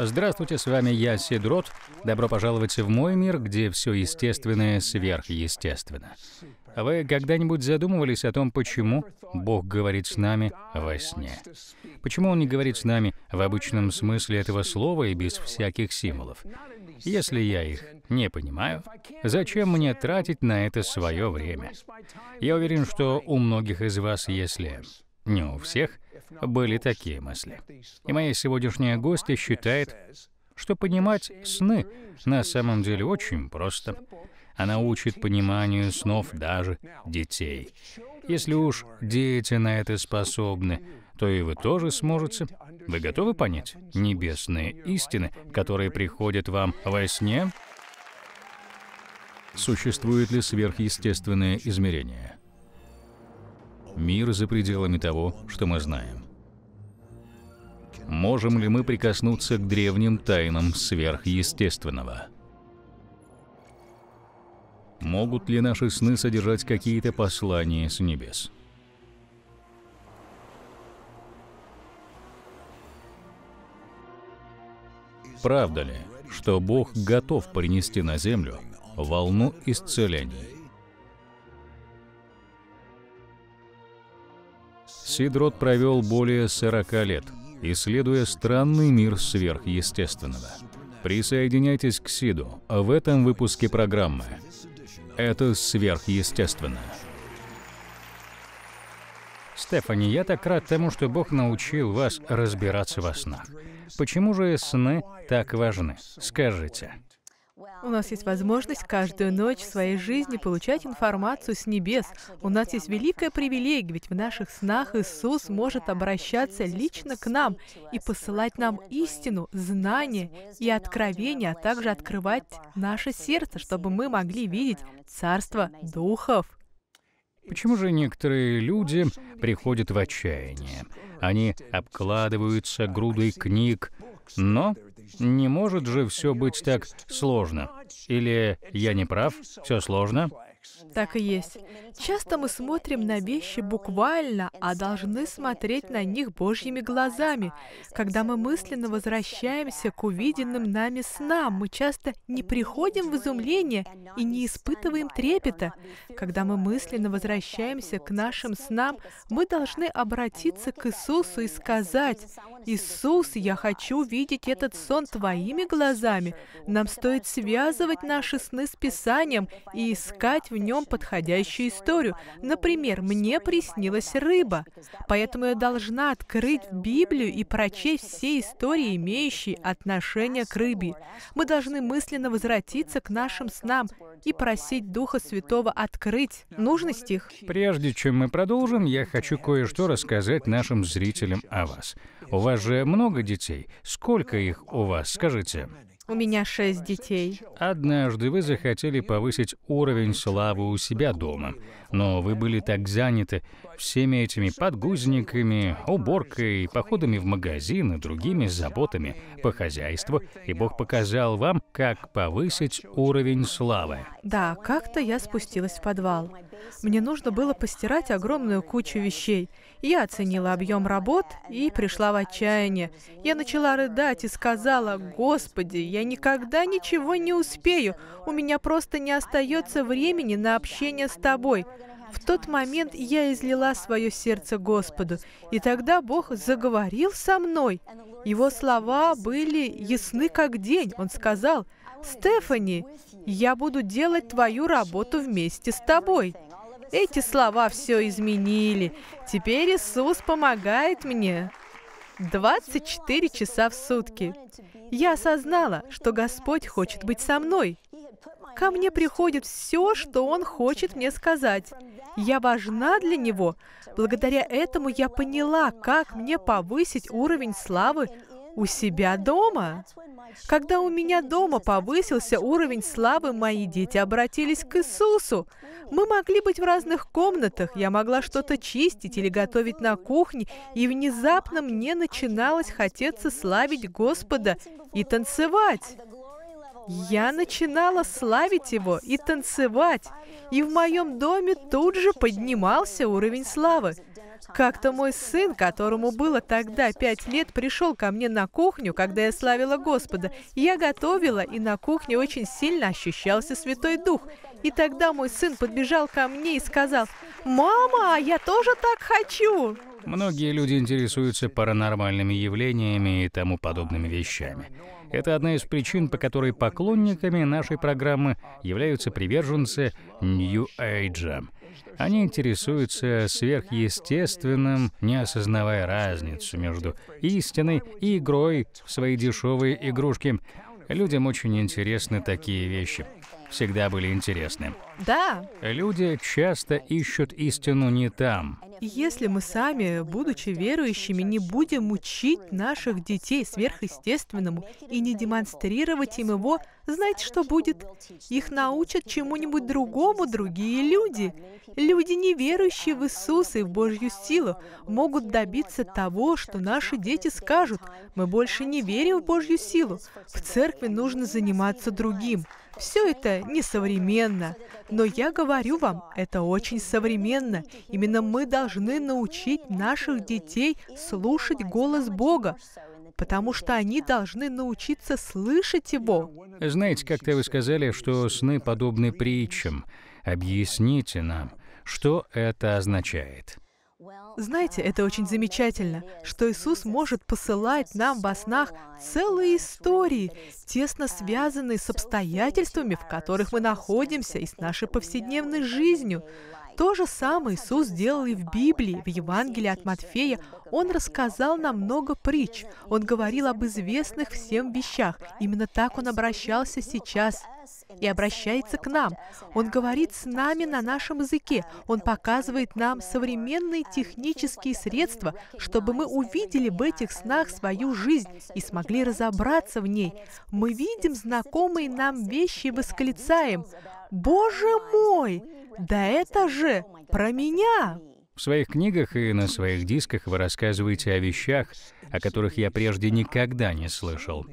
Здравствуйте, с вами я, Сидрот. Добро пожаловать в мой мир, где все естественное сверхъестественно. Вы когда-нибудь задумывались о том, почему Бог говорит с нами во сне? Почему Он не говорит с нами в обычном смысле этого слова и без всяких символов? Если я их не понимаю, зачем мне тратить на это свое время? Я уверен, что у многих из вас, если не у всех были такие мысли. И моя сегодняшняя гостья считает, что понимать сны на самом деле очень просто. Она учит пониманию снов даже детей. Если уж дети на это способны, то и вы тоже сможете. Вы готовы понять небесные истины, которые приходят вам во сне? Существует ли сверхъестественное измерение? мир за пределами того, что мы знаем. Можем ли мы прикоснуться к древним тайнам сверхъестественного? Могут ли наши сны содержать какие-то послания с небес? Правда ли, что Бог готов принести на землю волну исцелений? Сидрот провел более 40 лет, исследуя странный мир сверхъестественного. Присоединяйтесь к Сиду в этом выпуске программы. Это сверхъестественно. Стефани, я так рад тому, что Бог научил вас разбираться во снах. Почему же сны так важны? Скажите. У нас есть возможность каждую ночь в своей жизни получать информацию с небес. У нас есть великая привилегия, ведь в наших снах Иисус может обращаться лично к нам и посылать нам истину, знание и откровения, а также открывать наше сердце, чтобы мы могли видеть Царство Духов. Почему же некоторые люди приходят в отчаяние? Они обкладываются грудой книг, но не может же все быть так сложно. Или я не прав, все сложно. Так и есть. Часто мы смотрим на вещи буквально, а должны смотреть на них Божьими глазами. Когда мы мысленно возвращаемся к увиденным нами снам, мы часто не приходим в изумление и не испытываем трепета. Когда мы мысленно возвращаемся к нашим снам, мы должны обратиться к Иисусу и сказать, «Иисус, я хочу видеть этот сон Твоими глазами. Нам стоит связывать наши сны с Писанием и искать в нем подходящую историю. Например, мне приснилась рыба, поэтому я должна открыть Библию и прочесть все истории, имеющие отношение к рыбе. Мы должны мысленно возвратиться к нашим снам и просить Духа Святого открыть. Нужный стих. Прежде чем мы продолжим, я хочу кое-что рассказать нашим зрителям о вас. У вас же много детей. Сколько их у вас, скажите? У меня шесть детей. Однажды вы захотели повысить уровень славы у себя дома, но вы были так заняты всеми этими подгузниками, уборкой, походами в магазин и другими заботами по хозяйству, и Бог показал вам, как повысить уровень славы. Да, как-то я спустилась в подвал. Мне нужно было постирать огромную кучу вещей. Я оценила объем работ и пришла в отчаяние. Я начала рыдать и сказала, «Господи, я я никогда ничего не успею. У меня просто не остается времени на общение с тобой. В тот момент я излила свое сердце Господу, и тогда Бог заговорил со мной. Его слова были ясны как день. Он сказал, «Стефани, я буду делать твою работу вместе с тобой». Эти слова все изменили. Теперь Иисус помогает мне 24 часа в сутки. Я осознала, что Господь хочет быть со мной. Ко мне приходит все, что Он хочет мне сказать. Я важна для Него. Благодаря этому я поняла, как мне повысить уровень славы у себя дома. Когда у меня дома повысился уровень славы, мои дети обратились к Иисусу. Мы могли быть в разных комнатах, я могла что-то чистить или готовить на кухне, и внезапно мне начиналось хотеться славить Господа и танцевать. Я начинала славить Его и танцевать, и в моем доме тут же поднимался уровень славы. Как-то мой сын, которому было тогда пять лет, пришел ко мне на кухню, когда я славила Господа. Я готовила, и на кухне очень сильно ощущался Святой Дух. И тогда мой сын подбежал ко мне и сказал, «Мама, а я тоже так хочу!» Многие люди интересуются паранормальными явлениями и тому подобными вещами. Это одна из причин, по которой поклонниками нашей программы являются приверженцы Нью-Эйджа, они интересуются сверхъестественным, не осознавая разницу между истиной и игрой в свои дешевые игрушки. Людям очень интересны такие вещи. Всегда были интересны. Да. Люди часто ищут истину не там, если мы сами, будучи верующими, не будем мучить наших детей сверхъестественному и не демонстрировать им его, знаете, что будет? Их научат чему-нибудь другому другие люди. Люди, не верующие в Иисуса и в Божью силу, могут добиться того, что наши дети скажут, «Мы больше не верим в Божью силу. В церкви нужно заниматься другим». Все это несовременно, но я говорю вам, это очень современно. Именно мы должны научить наших детей слушать голос Бога, потому что они должны научиться слышать его. Знаете, как-то вы сказали, что сны подобны притчам. Объясните нам, что это означает. Знаете, это очень замечательно, что Иисус может посылать нам во снах целые истории, тесно связанные с обстоятельствами, в которых мы находимся, и с нашей повседневной жизнью. То же самое Иисус делал и в Библии, в Евангелии от Матфея. Он рассказал нам много притч. Он говорил об известных всем вещах. Именно так Он обращался сейчас и обращается к нам. Он говорит с нами на нашем языке. Он показывает нам современные технические средства, чтобы мы увидели в этих снах свою жизнь и смогли разобраться в ней. Мы видим знакомые нам вещи и восклицаем. «Боже мой! Да это же про меня!» В своих книгах и на своих дисках вы рассказываете о вещах, о которых я прежде никогда не слышал.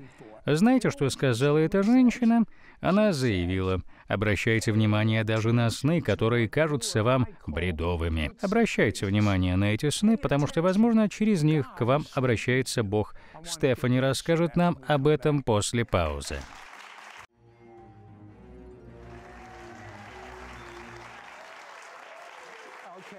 Знаете, что сказала эта женщина? Она заявила, обращайте внимание даже на сны, которые кажутся вам бредовыми. Обращайте внимание на эти сны, потому что, возможно, через них к вам обращается Бог. Стефани расскажет нам об этом после паузы.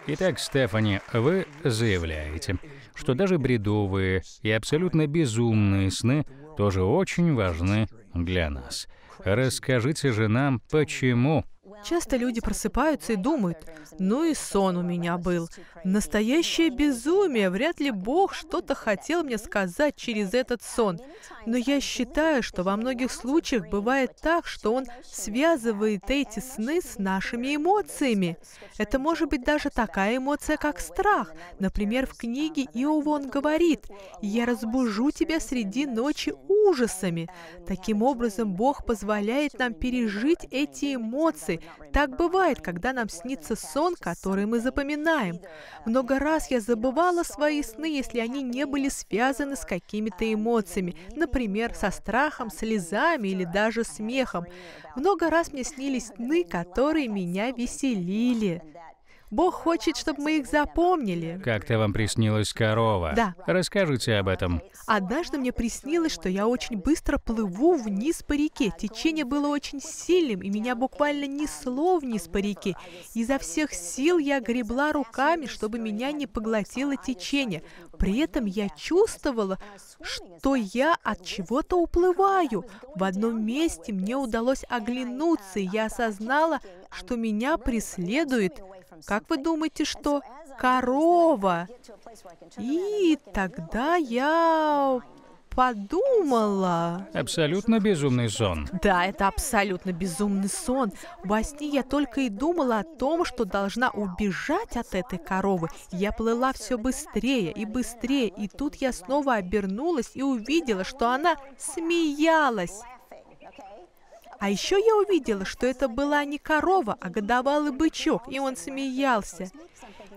Итак, Стефани, вы заявляете, что даже бредовые и абсолютно безумные сны тоже очень важны для нас. Расскажите же нам, почему Часто люди просыпаются и думают, ну и сон у меня был. Настоящее безумие, вряд ли Бог что-то хотел мне сказать через этот сон. Но я считаю, что во многих случаях бывает так, что он связывает эти сны с нашими эмоциями. Это может быть даже такая эмоция, как страх. Например, в книге Иова он говорит, «Я разбужу тебя среди ночи ужасами». Таким образом, Бог позволяет нам пережить эти эмоции, так бывает, когда нам снится сон, который мы запоминаем. Много раз я забывала свои сны, если они не были связаны с какими-то эмоциями, например, со страхом, слезами или даже смехом. Много раз мне снились сны, которые меня веселили. Бог хочет, чтобы мы их запомнили. Как-то вам приснилась корова. Да. Расскажите об этом. Однажды мне приснилось, что я очень быстро плыву вниз по реке. Течение было очень сильным, и меня буквально несло вниз по реке. Изо всех сил я гребла руками, чтобы меня не поглотило течение. При этом я чувствовала, что я от чего-то уплываю. В одном месте мне удалось оглянуться, и я осознала, что меня преследует, как вы думаете, что? Корова. И тогда я подумала. Абсолютно безумный сон. Да, это абсолютно безумный сон. Во сне я только и думала о том, что должна убежать от этой коровы. Я плыла все быстрее и быстрее, и тут я снова обернулась и увидела, что она смеялась. А еще я увидела, что это была не корова, а годовалый бычок, и он смеялся.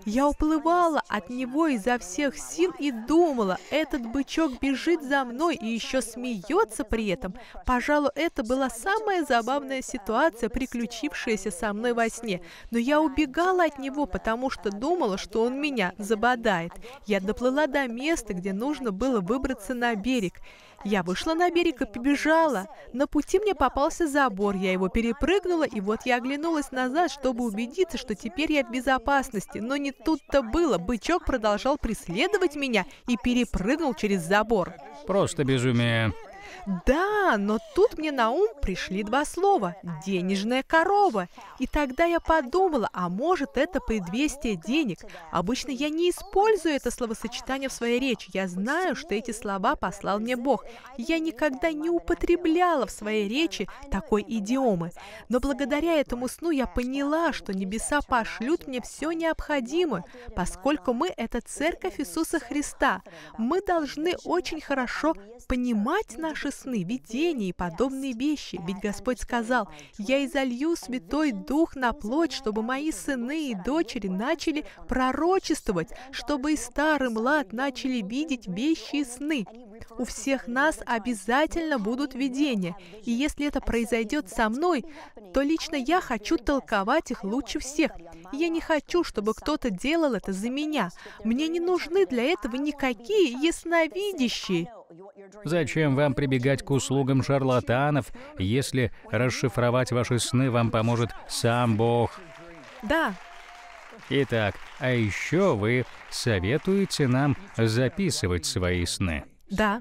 Я уплывала от него изо всех сил и думала, этот бычок бежит за мной и еще смеется при этом. Пожалуй, это была самая забавная ситуация, приключившаяся со мной во сне. Но я убегала от него, потому что думала, что он меня забодает. Я доплыла до места, где нужно было выбраться на берег. Я вышла на берег и побежала. На пути мне попался забор, я его перепрыгнула, и вот я оглянулась назад, чтобы убедиться, что теперь я в безопасности. Но не тут-то было. Бычок продолжал преследовать меня и перепрыгнул через забор. Просто безумие. Да, но тут мне на ум пришли два слова – денежная корова. И тогда я подумала, а может это предвестие денег. Обычно я не использую это словосочетание в своей речи. Я знаю, что эти слова послал мне Бог. Я никогда не употребляла в своей речи такой идиомы. Но благодаря этому сну я поняла, что небеса пошлют мне все необходимое, поскольку мы – это Церковь Иисуса Христа. Мы должны очень хорошо понимать наши ваши сны, видения и подобные вещи, ведь Господь сказал, «Я изолью Святой Дух на плоть, чтобы мои сыны и дочери начали пророчествовать, чтобы и старый млад начали видеть вещи и сны». У всех нас обязательно будут видения, и если это произойдет со мной, то лично я хочу толковать их лучше всех. Я не хочу, чтобы кто-то делал это за меня. Мне не нужны для этого никакие ясновидящие. Зачем вам прибегать к услугам шарлатанов, если расшифровать ваши сны вам поможет сам Бог? Да. Итак, а еще вы советуете нам записывать свои сны? Да.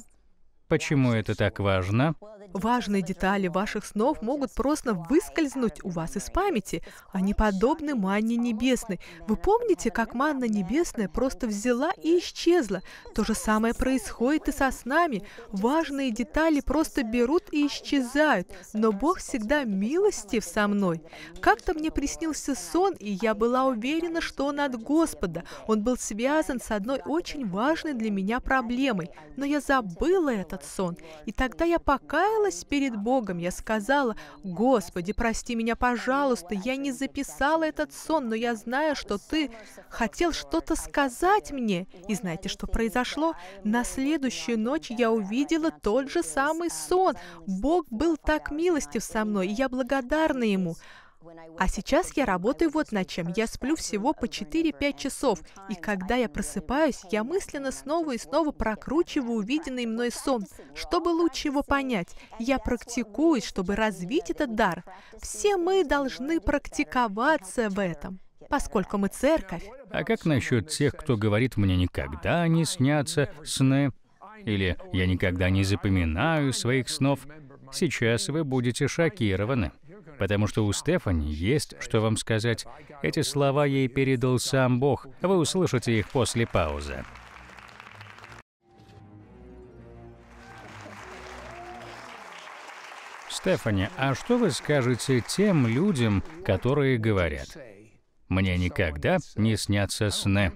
Почему это так важно? Важные детали ваших снов могут просто выскользнуть у вас из памяти. Они подобны манне небесной. Вы помните, как манна небесная просто взяла и исчезла? То же самое происходит и со снами. Важные детали просто берут и исчезают. Но Бог всегда милостив со мной. Как-то мне приснился сон, и я была уверена, что он от Господа. Он был связан с одной очень важной для меня проблемой. Но я забыла этот сон. И тогда я пока раскаялась перед Богом. Я сказала, «Господи, прости меня, пожалуйста, я не записала этот сон, но я знаю, что Ты хотел что-то сказать мне». И знаете, что произошло? На следующую ночь я увидела тот же самый сон. Бог был так милостив со мной, и я благодарна Ему. А сейчас я работаю вот над чем. Я сплю всего по 4-5 часов, и когда я просыпаюсь, я мысленно снова и снова прокручиваю увиденный мной сон, чтобы лучше его понять. Я практикуюсь, чтобы развить этот дар. Все мы должны практиковаться в этом поскольку мы церковь. А как насчет тех, кто говорит, мне никогда не снятся сны? Или я никогда не запоминаю своих снов? Сейчас вы будете шокированы потому что у Стефани есть, что вам сказать. Эти слова ей передал сам Бог. Вы услышите их после паузы. Стефани, а что вы скажете тем людям, которые говорят, «Мне никогда не снятся сны»?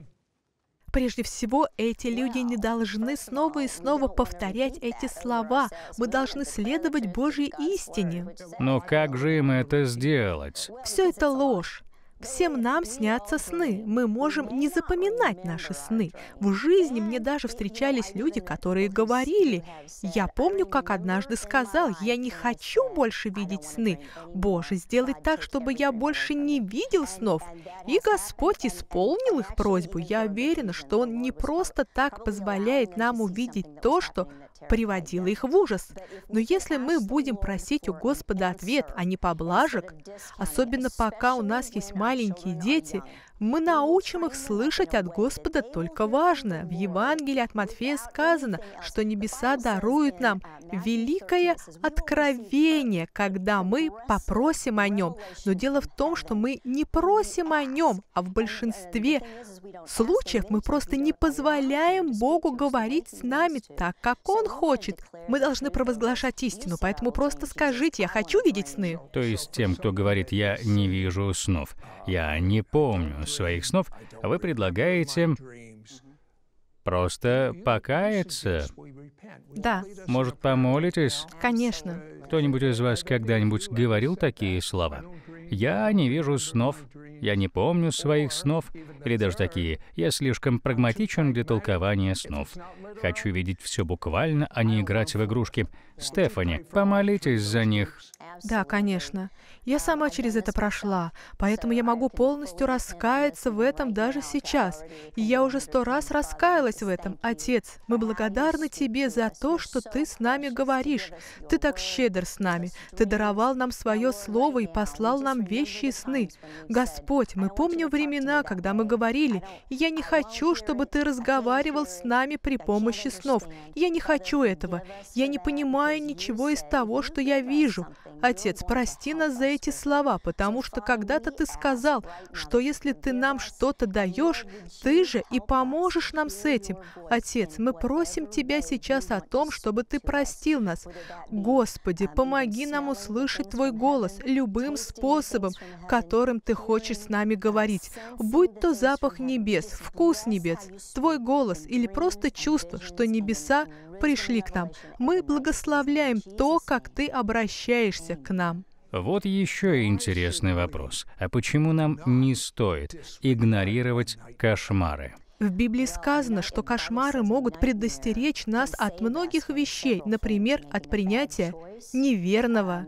Прежде всего, эти люди не должны снова и снова повторять эти слова. Мы должны следовать Божьей истине. Но как же им это сделать? Все это ложь. Всем нам снятся сны. Мы можем не запоминать наши сны. В жизни мне даже встречались люди, которые говорили, я помню, как однажды сказал, я не хочу больше видеть сны. Боже, сделай так, чтобы я больше не видел снов. И Господь исполнил их просьбу. Я уверена, что Он не просто так позволяет нам увидеть то, что приводило их в ужас. Но если мы будем просить у Господа ответ, а не поблажек, особенно пока у нас есть мать, маленькие дети мы научим их слышать от Господа только важное. В Евангелии от Матфея сказано, что небеса даруют нам великое откровение, когда мы попросим о нем. Но дело в том, что мы не просим о нем, а в большинстве случаев мы просто не позволяем Богу говорить с нами так, как Он хочет. Мы должны провозглашать истину, поэтому просто скажите, я хочу видеть сны. То есть тем, кто говорит, я не вижу снов, я не помню, своих снов, вы предлагаете просто покаяться. Да. Может, помолитесь? Конечно. Кто-нибудь из вас когда-нибудь говорил такие слова? Я не вижу снов. Я не помню своих снов. Или даже такие. Я слишком прагматичен для толкования снов. Хочу видеть все буквально, а не играть в игрушки. Стефани, помолитесь за них. Да, конечно. Я сама через это прошла, поэтому я могу полностью раскаяться в этом даже сейчас. И я уже сто раз раскаялась в этом. Отец, мы благодарны Тебе за то, что Ты с нами говоришь. Ты так щедр с нами. Ты даровал нам свое слово и послал нам вещи и сны. Господь, Господь, мы помним времена, когда мы говорили, «Я не хочу, чтобы Ты разговаривал с нами при помощи снов. Я не хочу этого. Я не понимаю ничего из того, что я вижу. Отец, прости нас за эти слова, потому что когда-то Ты сказал, что если Ты нам что-то даешь, Ты же и поможешь нам с этим. Отец, мы просим Тебя сейчас о том, чтобы Ты простил нас. Господи, помоги нам услышать Твой голос любым способом, которым Ты хочешь хочет с нами говорить, будь то запах небес, вкус небес, твой голос или просто чувство, что небеса пришли к нам. Мы благословляем то, как ты обращаешься к нам. Вот еще интересный вопрос. А почему нам не стоит игнорировать кошмары? В Библии сказано, что кошмары могут предостеречь нас от многих вещей, например, от принятия неверного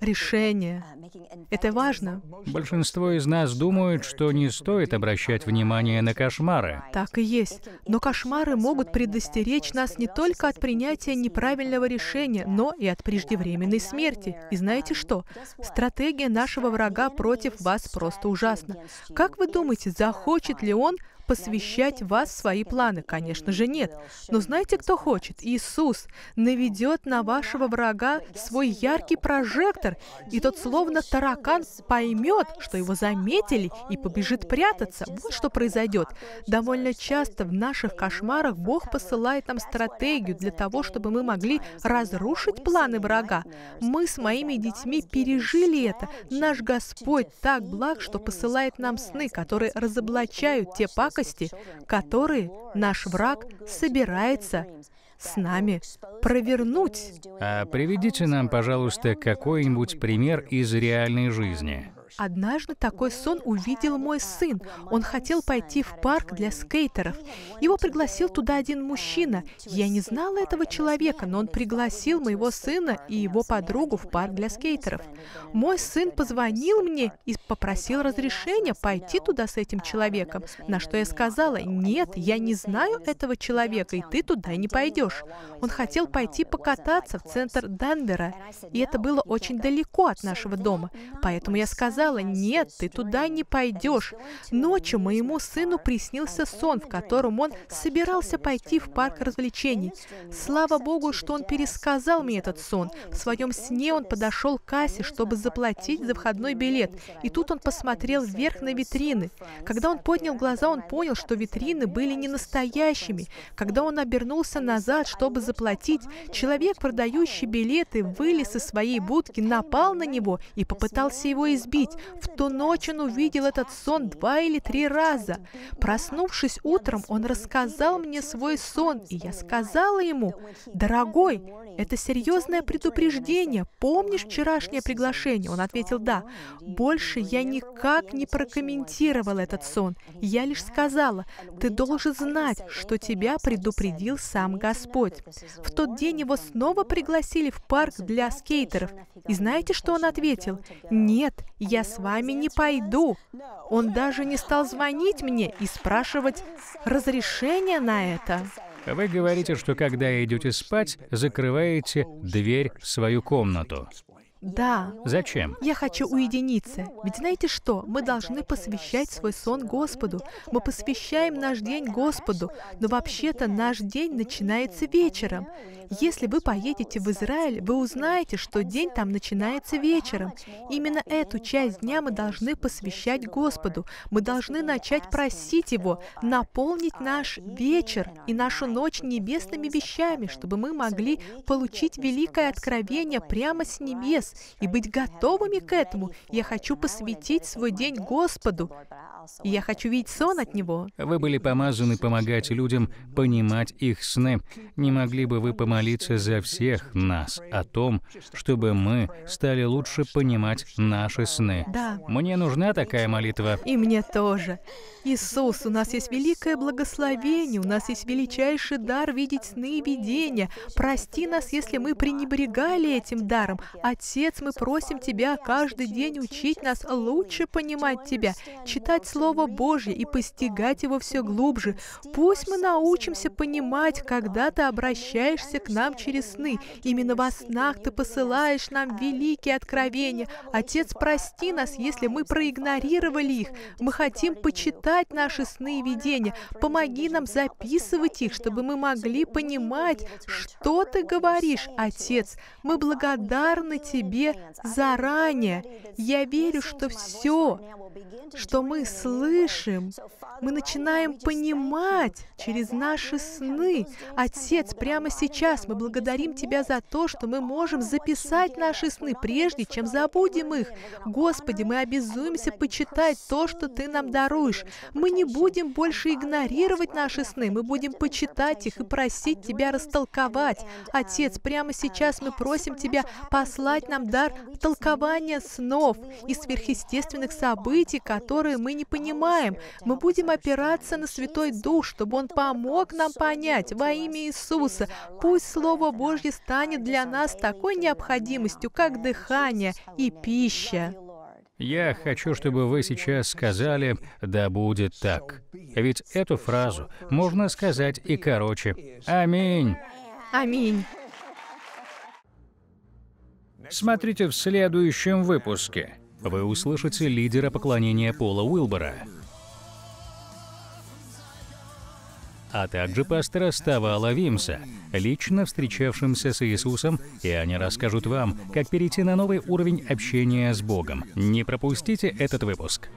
решения. Это важно. Большинство из нас думают, что не стоит обращать внимание на кошмары. Так и есть. Но кошмары могут предостеречь нас не только от принятия неправильного решения, но и от преждевременной смерти. И знаете что? Стратегия нашего врага против вас просто ужасна. Как вы думаете, захочет ли он посвящать вас свои планы? Конечно же, нет. Но знаете, кто хочет? Иисус наведет на вашего врага свой яркий прожектор, и тот словно таракан поймет, что его заметили, и побежит прятаться. Вот что произойдет. Довольно часто в наших кошмарах Бог посылает нам стратегию для того, чтобы мы могли разрушить планы врага. Мы с моими детьми пережили это. Наш Господь так благ, что посылает нам сны, которые разоблачают те пакости, пакости, которые наш враг собирается с нами провернуть. А приведите нам, пожалуйста, какой-нибудь пример из реальной жизни. Однажды такой сон увидел мой сын. Он хотел пойти в парк для скейтеров. Его пригласил туда один мужчина. Я не знала этого человека, но он пригласил моего сына и его подругу в парк для скейтеров. Мой сын позвонил мне и попросил разрешения пойти туда с этим человеком, на что я сказала, нет, я не знаю этого человека, и ты туда не пойдешь. Он хотел пойти покататься в центр Данвера, и это было очень далеко от нашего дома, поэтому я сказала, сказала, «Нет, ты туда не пойдешь». Ночью моему сыну приснился сон, в котором он собирался пойти в парк развлечений. Слава Богу, что он пересказал мне этот сон. В своем сне он подошел к кассе, чтобы заплатить за входной билет, и тут он посмотрел вверх на витрины. Когда он поднял глаза, он понял, что витрины были не настоящими. Когда он обернулся назад, чтобы заплатить, человек, продающий билеты, вылез из своей будки, напал на него и попытался его избить. В ту ночь он увидел этот сон два или три раза. Проснувшись утром, он рассказал мне свой сон, и я сказала ему, «Дорогой, это серьезное предупреждение. Помнишь вчерашнее приглашение?» Он ответил, «Да». Больше я никак не прокомментировала этот сон. Я лишь сказала, «Ты должен знать, что тебя предупредил сам Господь». В тот день его снова пригласили в парк для скейтеров. И знаете, что он ответил? «Нет, я я с вами не пойду. Он даже не стал звонить мне и спрашивать разрешения на это. Вы говорите, что когда идете спать, закрываете дверь в свою комнату. Да. Зачем? Я хочу уединиться. Ведь знаете что? Мы должны посвящать свой сон Господу. Мы посвящаем наш день Господу. Но вообще-то наш день начинается вечером. Если вы поедете в Израиль, вы узнаете, что день там начинается вечером. Именно эту часть дня мы должны посвящать Господу. Мы должны начать просить Его, наполнить наш вечер и нашу ночь небесными вещами, чтобы мы могли получить великое откровение прямо с небес, сейчас и быть готовыми к этому. Я хочу посвятить свой день Господу. И я хочу видеть сон от Него. Вы были помазаны помогать людям понимать их сны. Не могли бы вы помолиться за всех нас о том, чтобы мы стали лучше понимать наши сны? Да. Мне нужна такая молитва. И мне тоже. Иисус, у нас есть великое благословение, у нас есть величайший дар видеть сны и видения. Прости нас, если мы пренебрегали этим даром. Отец, Отец, мы просим Тебя каждый день учить нас лучше понимать Тебя, читать Слово Божье и постигать его все глубже. Пусть мы научимся понимать, когда Ты обращаешься к нам через сны. Именно во снах Ты посылаешь нам великие откровения. Отец, прости нас, если мы проигнорировали их. Мы хотим почитать наши сны и видения. Помоги нам записывать их, чтобы мы могли понимать, что Ты говоришь, Отец. Мы благодарны Тебе тебе заранее. Я верю, что все, что мы слышим, мы начинаем понимать через наши сны. Отец, прямо сейчас мы благодарим Тебя за то, что мы можем записать наши сны, прежде чем забудем их. Господи, мы обязуемся почитать то, что Ты нам даруешь. Мы не будем больше игнорировать наши сны, мы будем почитать их и просить Тебя растолковать. Отец, um, прямо um, сейчас мы просим Тебя послать нам нам дар толкования снов и сверхъестественных событий, которые мы не понимаем. Мы будем опираться на Святой Дух, чтобы Он помог нам понять во имя Иисуса. Пусть Слово Божье станет для нас такой необходимостью, как дыхание и пища. Я хочу, чтобы вы сейчас сказали «Да будет так». Ведь эту фразу можно сказать и короче. Аминь. Аминь. Смотрите в следующем выпуске. Вы услышите лидера поклонения Пола Уилбора, а также пастора Ставала Вимса, лично встречавшимся с Иисусом, и они расскажут вам, как перейти на новый уровень общения с Богом. Не пропустите этот выпуск.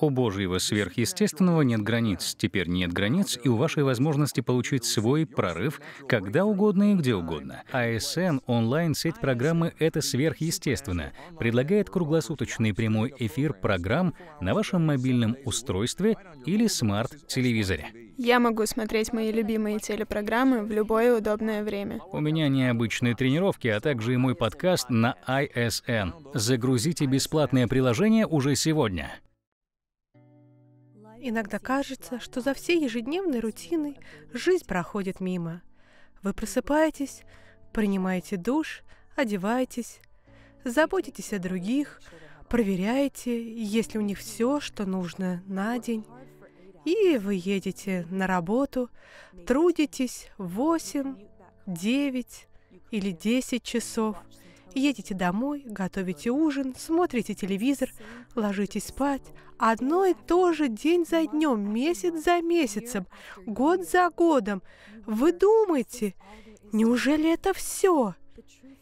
У Божьего сверхъестественного нет границ, теперь нет границ и у вашей возможности получить свой прорыв когда угодно и где угодно». ISN а онлайн-сеть программы «Это сверхъестественно» предлагает круглосуточный прямой эфир программ на вашем мобильном устройстве или смарт-телевизоре. Я могу смотреть мои любимые телепрограммы в любое удобное время. У меня необычные тренировки, а также и мой подкаст на ISN. Загрузите бесплатное приложение уже сегодня. Иногда кажется, что за всей ежедневной рутиной жизнь проходит мимо. Вы просыпаетесь, принимаете душ, одеваетесь, заботитесь о других, проверяете, есть ли у них все, что нужно на день. И вы едете на работу, трудитесь 8, 9 или 10 часов – Едете домой, готовите ужин, смотрите телевизор, ложитесь спать. Одно и то же день за днем, месяц за месяцем, год за годом. Вы думаете, неужели это все?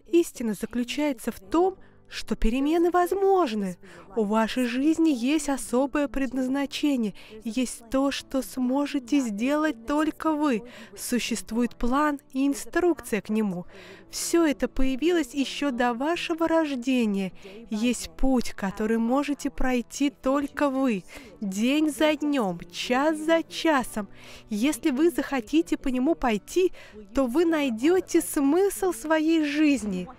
Истина заключается в том, что что перемены возможны. У вашей жизни есть особое предназначение, есть то, что сможете сделать только вы. Существует план и инструкция к нему. Все это появилось еще до вашего рождения. Есть путь, который можете пройти только вы, день за днем, час за часом. Если вы захотите по нему пойти, то вы найдете смысл своей жизни –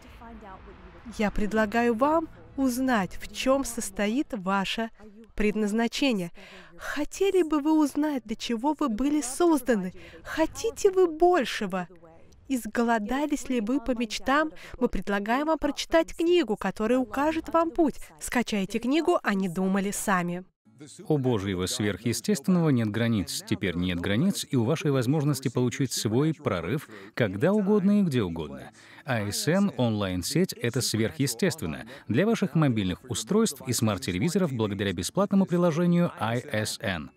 я предлагаю вам узнать, в чем состоит ваше предназначение. Хотели бы вы узнать, для чего вы были созданы? Хотите вы большего? Изголодались ли вы по мечтам? Мы предлагаем вам прочитать книгу, которая укажет вам путь. Скачайте книгу а не думали сами». У Божьего сверхъестественного нет границ, теперь нет границ и у вашей возможности получить свой прорыв когда угодно и где угодно. ISN а онлайн-сеть — это сверхъестественно для ваших мобильных устройств и смарт-телевизоров благодаря бесплатному приложению ISN. А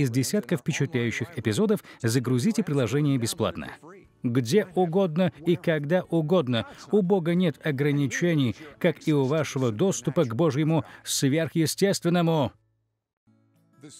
из десятков впечатляющих эпизодов загрузите приложение бесплатно. Где угодно и когда угодно. У Бога нет ограничений, как и у вашего доступа к Божьему сверхъестественному.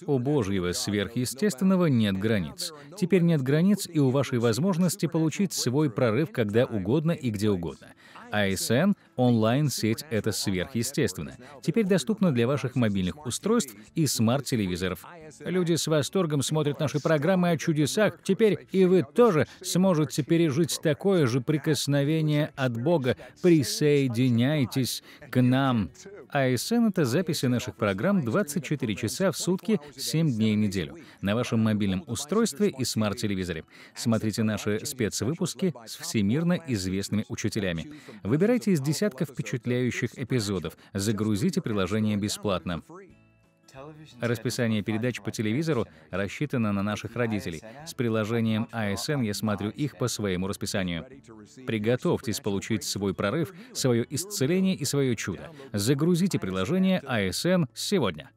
У Божьего сверхъестественного нет границ. Теперь нет границ и у вашей возможности получить свой прорыв когда угодно и где угодно. ASN а – онлайн-сеть «Это сверхъестественно». Теперь доступно для ваших мобильных устройств и смарт-телевизоров. Люди с восторгом смотрят наши программы о чудесах. Теперь и вы тоже сможете пережить такое же прикосновение от Бога. Присоединяйтесь к нам. ASN а — это записи наших программ 24 часа в сутки, 7 дней в неделю, на вашем мобильном устройстве и смарт-телевизоре. Смотрите наши спецвыпуски с всемирно известными учителями. Выбирайте из десятков впечатляющих эпизодов, загрузите приложение бесплатно. Расписание передач по телевизору рассчитано на наших родителей. С приложением ASN а я смотрю их по своему расписанию. Приготовьтесь получить свой прорыв, свое исцеление и свое чудо. Загрузите приложение ASN а сегодня.